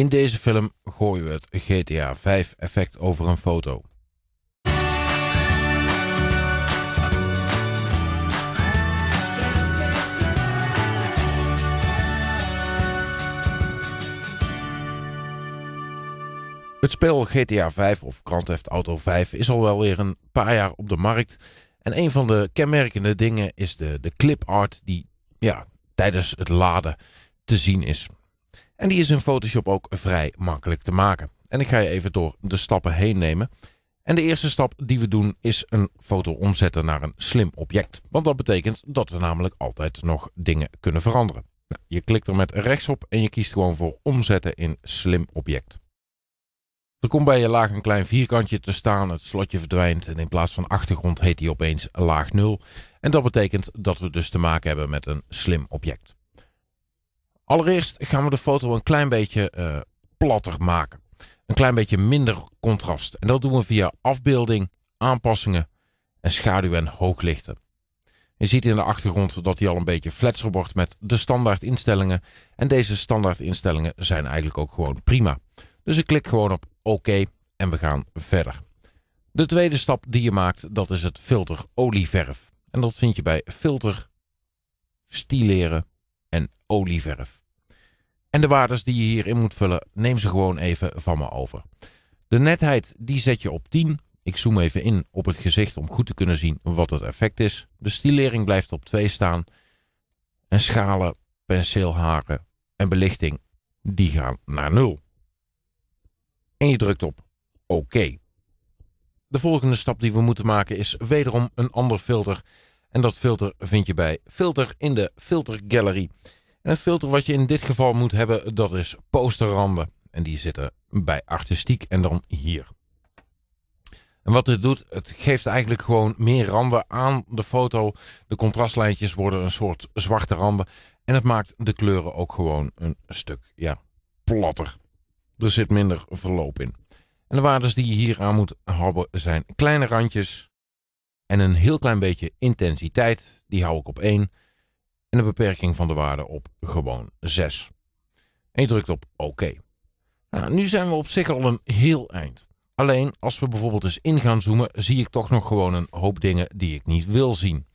In deze film gooien we het GTA 5 effect over een foto. Het spel GTA 5 of Grand Theft Auto 5 is al wel weer een paar jaar op de markt. En een van de kenmerkende dingen is de, de clip art die ja, tijdens het laden te zien is. En die is in Photoshop ook vrij makkelijk te maken. En ik ga je even door de stappen heen nemen. En de eerste stap die we doen is een foto omzetten naar een slim object. Want dat betekent dat we namelijk altijd nog dingen kunnen veranderen. Nou, je klikt er met rechts op en je kiest gewoon voor omzetten in slim object. Er komt bij je laag een klein vierkantje te staan, het slotje verdwijnt en in plaats van achtergrond heet die opeens laag 0. En dat betekent dat we dus te maken hebben met een slim object. Allereerst gaan we de foto een klein beetje eh, platter maken. Een klein beetje minder contrast. En dat doen we via afbeelding, aanpassingen en schaduw en hooglichten. Je ziet in de achtergrond dat hij al een beetje fletser wordt met de standaard instellingen. En deze standaard instellingen zijn eigenlijk ook gewoon prima. Dus ik klik gewoon op oké OK en we gaan verder. De tweede stap die je maakt, dat is het filter olieverf. En dat vind je bij filter, stileren en olieverf. En de waardes die je hierin moet vullen, neem ze gewoon even van me over. De netheid die zet je op 10. Ik zoom even in op het gezicht om goed te kunnen zien wat het effect is. De stilering blijft op 2 staan. En schalen, penseelharen en belichting, die gaan naar 0. En je drukt op oké. De volgende stap die we moeten maken is wederom een ander filter. En dat filter vind je bij Filter in de Filter Gallery. En het filter wat je in dit geval moet hebben, dat is posterranden. En die zitten bij artistiek en dan hier. En wat dit doet, het geeft eigenlijk gewoon meer randen aan de foto. De contrastlijntjes worden een soort zwarte randen. En het maakt de kleuren ook gewoon een stuk ja, platter. Er zit minder verloop in. En de waardes die je hier aan moet hebben zijn kleine randjes en een heel klein beetje intensiteit. Die hou ik op 1 en een beperking van de waarde op gewoon 6. En je drukt op OK. Nou, nu zijn we op zich al een heel eind. Alleen als we bijvoorbeeld eens in gaan zoomen, zie ik toch nog gewoon een hoop dingen die ik niet wil zien.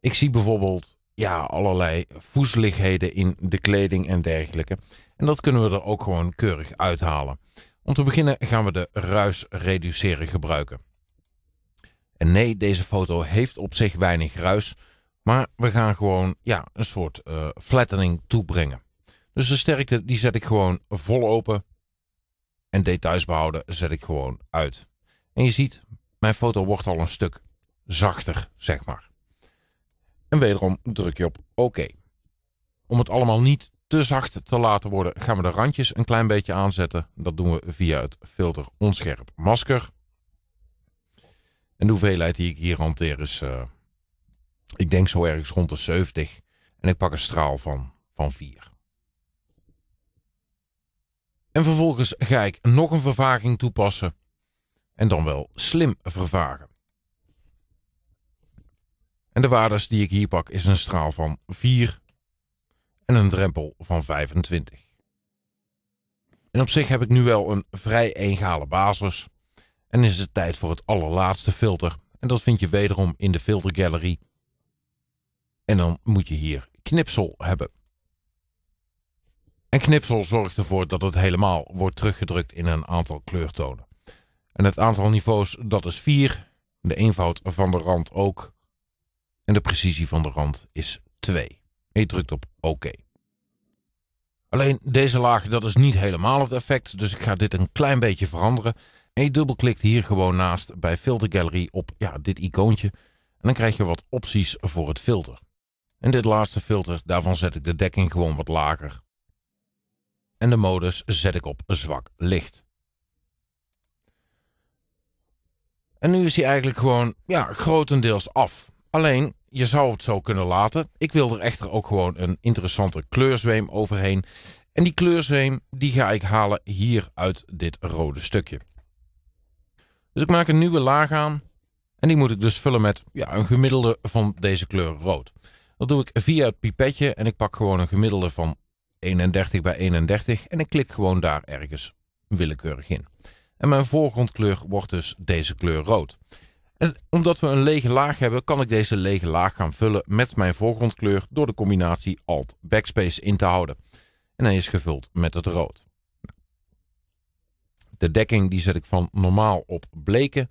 Ik zie bijvoorbeeld ja, allerlei voezeligheden in de kleding en dergelijke. En dat kunnen we er ook gewoon keurig uithalen. Om te beginnen gaan we de ruis reduceren gebruiken. En nee, deze foto heeft op zich weinig ruis, maar we gaan gewoon ja, een soort uh, flattening toebrengen. Dus de sterkte die zet ik gewoon vol open. En details behouden zet ik gewoon uit. En je ziet, mijn foto wordt al een stuk zachter, zeg maar. En wederom druk je op OK. Om het allemaal niet te zacht te laten worden, gaan we de randjes een klein beetje aanzetten. Dat doen we via het filter onscherp masker. En de hoeveelheid die ik hier hanteer is... Eh, ik denk zo ergens rond de 70. En ik pak een straal van, van 4. En vervolgens ga ik nog een vervaging toepassen. En dan wel slim vervagen. En de waardes die ik hier pak is een straal van 4 en een drempel van 25. En op zich heb ik nu wel een vrij egale basis. En is het tijd voor het allerlaatste filter. En dat vind je wederom in de filtergalerie. En dan moet je hier knipsel hebben. En knipsel zorgt ervoor dat het helemaal wordt teruggedrukt in een aantal kleurtonen. En het aantal niveaus, dat is 4. De eenvoud van de rand ook. En de precisie van de rand is 2. En je drukt op oké. OK. Alleen deze laag, dat is niet helemaal het effect, dus ik ga dit een klein beetje veranderen. En je dubbelklikt hier gewoon naast bij Filter Gallery op ja, dit icoontje. En dan krijg je wat opties voor het filter. En dit laatste filter, daarvan zet ik de dekking gewoon wat lager. En de modus zet ik op zwak licht. En nu is hij eigenlijk gewoon, ja, grotendeels af. Alleen, je zou het zo kunnen laten. Ik wil er echter ook gewoon een interessante kleurzweem overheen. En die kleurzweem, die ga ik halen hier uit dit rode stukje. Dus ik maak een nieuwe laag aan. En die moet ik dus vullen met ja, een gemiddelde van deze kleur rood. Dat doe ik via het pipetje en ik pak gewoon een gemiddelde van 31 bij 31 en ik klik gewoon daar ergens willekeurig in. En mijn voorgrondkleur wordt dus deze kleur rood. En omdat we een lege laag hebben, kan ik deze lege laag gaan vullen met mijn voorgrondkleur door de combinatie Alt Backspace in te houden. En hij is gevuld met het rood. De dekking die zet ik van normaal op bleken.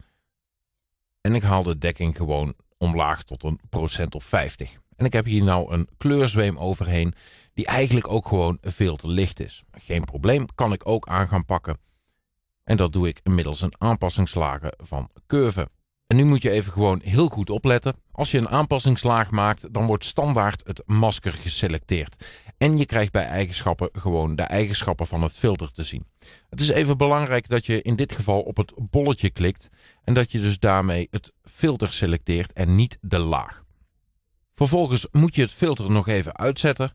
En ik haal de dekking gewoon omlaag tot een procent of 50. En ik heb hier nou een kleurzweem overheen die eigenlijk ook gewoon veel te licht is. Geen probleem, kan ik ook aan gaan pakken. En dat doe ik middels een aanpassingslagen van curve. En nu moet je even gewoon heel goed opletten. Als je een aanpassingslaag maakt, dan wordt standaard het masker geselecteerd. En je krijgt bij eigenschappen gewoon de eigenschappen van het filter te zien. Het is even belangrijk dat je in dit geval op het bolletje klikt en dat je dus daarmee het filter selecteert en niet de laag. Vervolgens moet je het filter nog even uitzetten.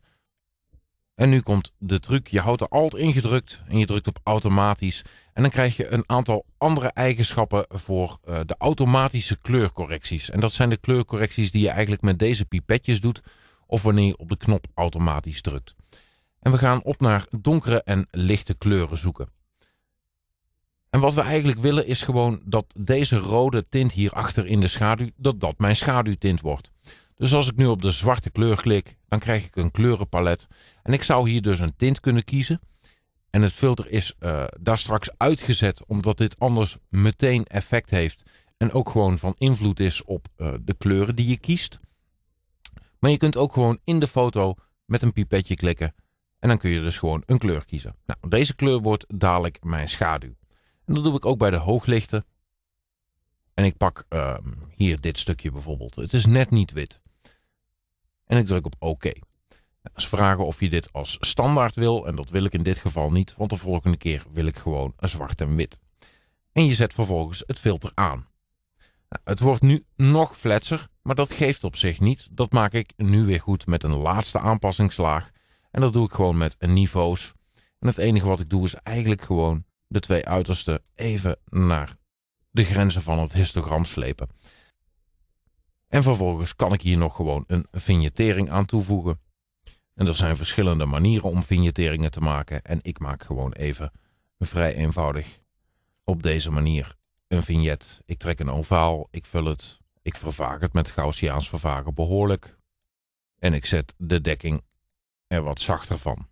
En nu komt de truc. Je houdt de alt ingedrukt en je drukt op automatisch. En dan krijg je een aantal andere eigenschappen voor eh, de automatische kleurcorrecties. En dat zijn de kleurcorrecties die je eigenlijk met deze pipetjes doet. Of wanneer je op de knop automatisch drukt. En we gaan op naar donkere en lichte kleuren zoeken. En wat we eigenlijk willen is gewoon dat deze rode tint hierachter in de schaduw, dat dat mijn schaduwtint wordt. Dus als ik nu op de zwarte kleur klik, dan krijg ik een kleurenpalet. En ik zou hier dus een tint kunnen kiezen. En het filter is uh, daar straks uitgezet, omdat dit anders meteen effect heeft. En ook gewoon van invloed is op eh, de kleuren die je kiest. Maar je kunt ook gewoon in de foto met een pipetje klikken. En dan kun je dus gewoon een kleur kiezen. Nou, deze kleur wordt dadelijk mijn schaduw. En dat doe ik ook bij de hooglichten. En ik pak ehm, hier dit stukje bijvoorbeeld. Het is net niet wit. En ik druk op oké. OK. Ze vragen of je dit als standaard wil en dat wil ik in dit geval niet, want de volgende keer wil ik gewoon een zwart en wit. En je zet vervolgens het filter aan. Nou, het wordt nu nog fletser, maar dat geeft op zich niet. Dat maak ik nu weer goed met een laatste aanpassingslaag. En dat doe ik gewoon met niveaus. En het enige wat ik doe is eigenlijk gewoon de twee uitersten even naar de grenzen van het histogram slepen. En vervolgens kan ik hier nog gewoon een vignettering aan toevoegen. En er zijn verschillende manieren om vignetteringen te maken. En ik maak gewoon even vrij eenvoudig op deze manier een vignet. Ik trek een ovaal, ik vul het, ik vervaag het met Gaussiaans vervagen behoorlijk. En ik zet de dekking er wat zachter van.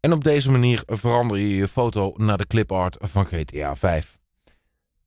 En op deze manier verander je je foto naar de clipart van GTA 5.